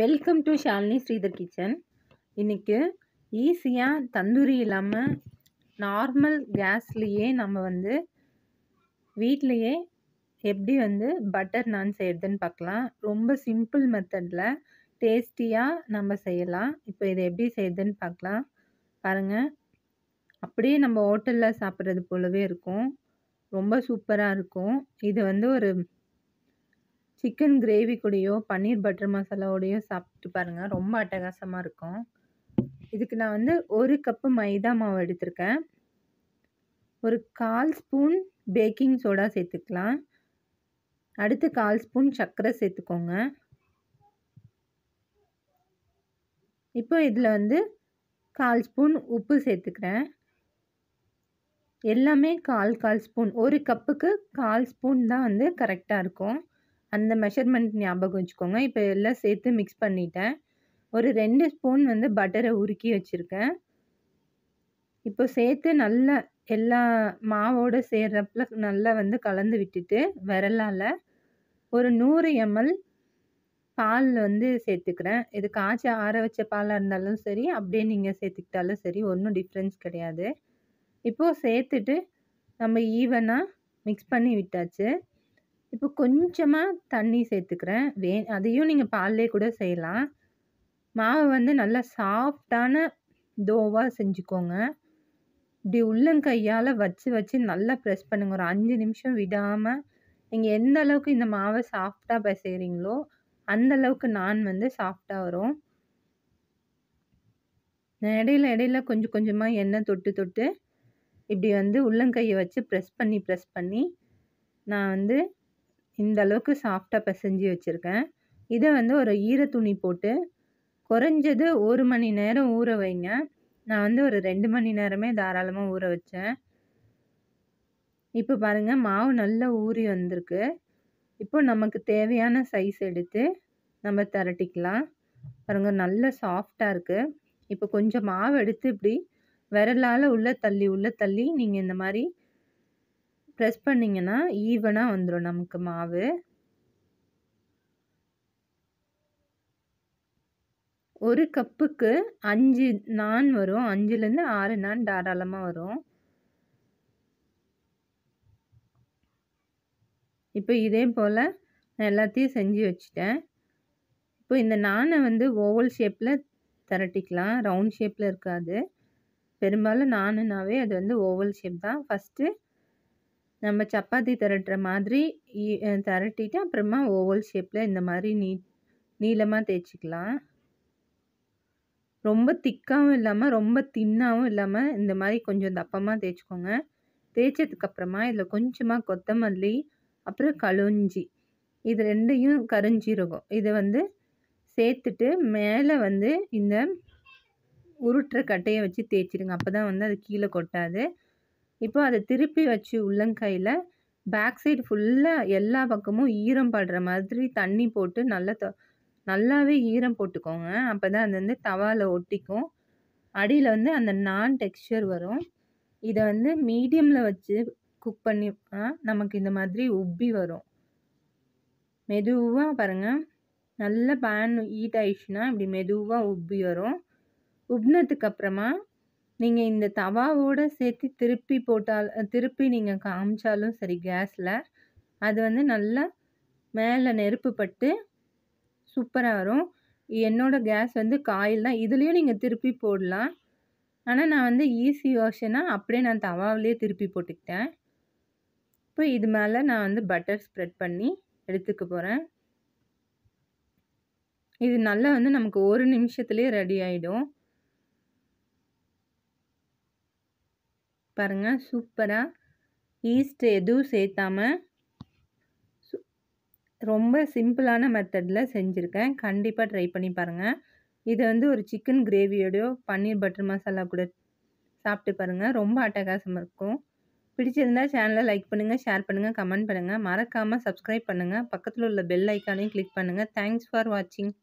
welcome to Shalini Sridhar kitchen இன்றைக்கு ஈஸியாக தந்தூரி இல்லாமல் நார்மல் கேஸ்லேயே நம்ம வந்து வீட்லேயே எப்படி வந்து பட்டர் நான் செய்கிறதுன்னு பார்க்கலாம் ரொம்ப சிம்பிள் மெத்தடில் டேஸ்டியாக நம்ம செய்யலாம் இப்போ இதை எப்படி செய்யுதுன்னு பார்க்கலாம் பாருங்கள் அப்படியே நம்ம ஹோட்டலில் சாப்பிட்றது போலவே இருக்கும் ரொம்ப சூப்பராக இருக்கும் இது வந்து ஒரு சிக்கன் கிரேவி கூடயோ பன்னீர் பட்டர் மசாலாவோடையோ சாப்பிட்டு பாருங்கள் ரொம்ப அட்டகாசமாக இருக்கும் இதுக்கு நான் வந்து ஒரு கப்பு மைதா மாவு எடுத்திருக்கேன் ஒரு கால் ஸ்பூன் பேக்கிங் சோடா சேர்த்துக்கலாம் அடுத்து கால் ஸ்பூன் சர்க்கரை சேர்த்துக்கோங்க இப்போ இதில் வந்து கால் ஸ்பூன் உப்பு சேர்த்துக்கிறேன் எல்லாமே கால் கால் ஸ்பூன் ஒரு கப்புக்கு கால் ஸ்பூன் தான் வந்து கரெக்டாக இருக்கும் அந்த மெஷர்மெண்ட் ஞாபகம் வச்சுக்கோங்க இப்போ எல்லாம் சேர்த்து மிக்ஸ் பண்ணிட்டேன் ஒரு ரெண்டு ஸ்பூன் வந்து பட்டரை உருக்கி வச்சுருக்கேன் இப்போ சேர்த்து நல்லா எல்லா மாவோடு சேர்றப்பில் நல்லா வந்து கலந்து விட்டுட்டு விரலால் ஒரு நூறு எம்எல் பால் வந்து சேர்த்துக்கிறேன் இது காய்ச்சி ஆற வச்ச பாலாக இருந்தாலும் சரி அப்படியே நீங்கள் சேர்த்துக்கிட்டாலும் சரி ஒன்றும் டிஃப்ரென்ஸ் கிடையாது இப்போது சேர்த்துட்டு நம்ம ஈவனாக மிக்ஸ் பண்ணி விட்டாச்சு இப்போ கொஞ்சமாக தண்ணி சேர்த்துக்கிறேன் வே அதையும் நீங்கள் பால்லே கூட செய்யலாம் மாவை வந்து நல்லா சாஃப்டான தோவாக செஞ்சுக்கோங்க இப்படி உள்ளங்கையால் வச்சு வச்சு நல்லா ப்ரெஸ் பண்ணுங்க ஒரு அஞ்சு நிமிஷம் விடாமல் நீங்கள் எந்த அளவுக்கு இந்த மாவை சாஃப்டாக பிசைகிறீங்களோ அந்த அளவுக்கு நான் வந்து சாஃப்டாக வரும் இடையில இடையில கொஞ்சம் கொஞ்சமாக எண்ணெய் தொட்டு தொட்டு இப்படி வந்து உள்ளங்கையை வச்சு ப்ரெஸ் பண்ணி ப்ரெஸ் பண்ணி நான் வந்து இந்த அளவுக்கு சாஃப்டாக பிசைஞ்சி வச்சுருக்கேன் இதை வந்து ஒரு ஈர துணி போட்டு குறைஞ்சது ஒரு மணி நேரம் ஊற வைங்க நான் வந்து ஒரு ரெண்டு மணி நேரமே தாராளமாக ஊற வச்சேன் இப்போ பாருங்கள் மாவு நல்லா ஊறி வந்திருக்கு இப்போ நமக்கு தேவையான சைஸ் எடுத்து நம்ம திரட்டிக்கலாம் பாருங்கள் நல்லா சாஃப்டாக இருக்குது இப்போ கொஞ்சம் மாவு எடுத்து இப்படி விரலால் உள்ளே தள்ளி உள்ளே தள்ளி நீங்கள் இந்த மாதிரி ப்ரெஸ் பண்ணிங்கன்னா ஈவனாக வந்துடும் நமக்கு மாவு ஒரு கப்புக்கு அஞ்சு நான் வரும் அஞ்சுலேருந்து ஆறு நான் தாராளமாக வரும் இப்போ இதே போல் நான் எல்லாத்தையும் செஞ்சு வச்சுட்டேன் இப்போ இந்த நானை வந்து ஓவல் ஷேப்பில் திரட்டிக்கலாம் ரவுண்ட் ஷேப்பில் இருக்காது பெரும்பாலும் நானுனாவே அது வந்து ஓவல் ஷேப் தான் ஃபஸ்ட்டு நம்ம சப்பாத்தி திரட்டுற மாதிரி திரட்டிட்டு அப்புறமா ஓவல் ஷேப்பில் இந்த மாதிரி நீ நீளமாக தேய்ச்சிக்கலாம் ரொம்ப திக்காகவும் இல்லாமல் ரொம்ப தின்னாகவும் இல்லாமல் இந்த மாதிரி கொஞ்சம் தப்பமாக தேய்ச்சிக்கோங்க தேய்ச்சதுக்கப்புறமா இதில் கொஞ்சமாக கொத்தமல்லி அப்புறம் கழுஞ்சி இது ரெண்டையும் கருஞ்சீரகம் இதை வந்து சேர்த்துட்டு மேலே வந்து இந்த உருட்டுற கட்டையை வச்சு தேய்ச்சிடுங்க அப்போ தான் வந்து அது கீழே கொட்டாது இப்போ அதை திருப்பி வச்சு உள்ளங்கையில் பேக் சைடு ஃபுல்லாக எல்லா பக்கமும் ஈரம் படுற மாதிரி தண்ணி போட்டு நல்லா த நல்லாவே ஈரம் போட்டுக்கோங்க அப்போ தான் அது வந்து தவாவில் ஒட்டிக்கும் அடியில் வந்து அந்த நான் டெக்ஸ்டர் வரும் இதை வந்து மீடியமில் வச்சு குக் பண்ணி நமக்கு இந்த மாதிரி உப்பி வரும் மெதுவாக பாருங்கள் நல்ல பேன் ஹீட் ஆயிடுச்சுன்னா இப்படி மெதுவாக உப்பி வரும் உப்னத்துக்கு அப்புறமா நீங்கள் இந்த தவாவோடு சேர்த்து திருப்பி போட்டால் திருப்பி நீங்கள் காமிச்சாலும் சரி கேஸில் அது வந்து நல்லா மேலே நெருப்பு பட்டு சூப்பராக வரும் என்னோடய கேஸ் வந்து காயில் தான் இதுலேயும் நீங்கள் திருப்பி போடலாம் ஆனால் நான் வந்து ஈஸி ஆப்ஷனாக அப்படியே நான் தவாவிலே திருப்பி போட்டுக்கிட்டேன் இப்போ இது மேலே நான் வந்து பட்டர் ஸ்ப்ரெட் பண்ணி எடுத்துக்க போகிறேன் இது நல்லா வந்து நமக்கு ஒரு நிமிஷத்துலேயே ரெடி ஆகிடும் பாருங்கள் சூப்பராக ஈஸ்ட் எதுவும் சேர்த்தாமல் ரொம்ப சிம்பிளான மெத்தடில் செஞ்சுருக்கேன் கண்டிப்பாக ட்ரை பண்ணி பாருங்கள் இதை வந்து ஒரு சிக்கன் கிரேவியோடையோ பன்னீர் பட்டர் மசாலா கூட சாப்பிட்டு பாருங்கள் ரொம்ப அட்டகாசமாக இருக்கும் பிடிச்சிருந்தா சேனலை லைக் பண்ணுங்கள் ஷேர் பண்ணுங்கள் கமெண்ட் பண்ணுங்கள் மறக்காமல் சப்ஸ்கிரைப் பண்ணுங்கள் பக்கத்தில் உள்ள பெல் ஐக்கானையும் கிளிக் பண்ணுங்கள் தேங்க்ஸ் ஃபார் வாட்சிங்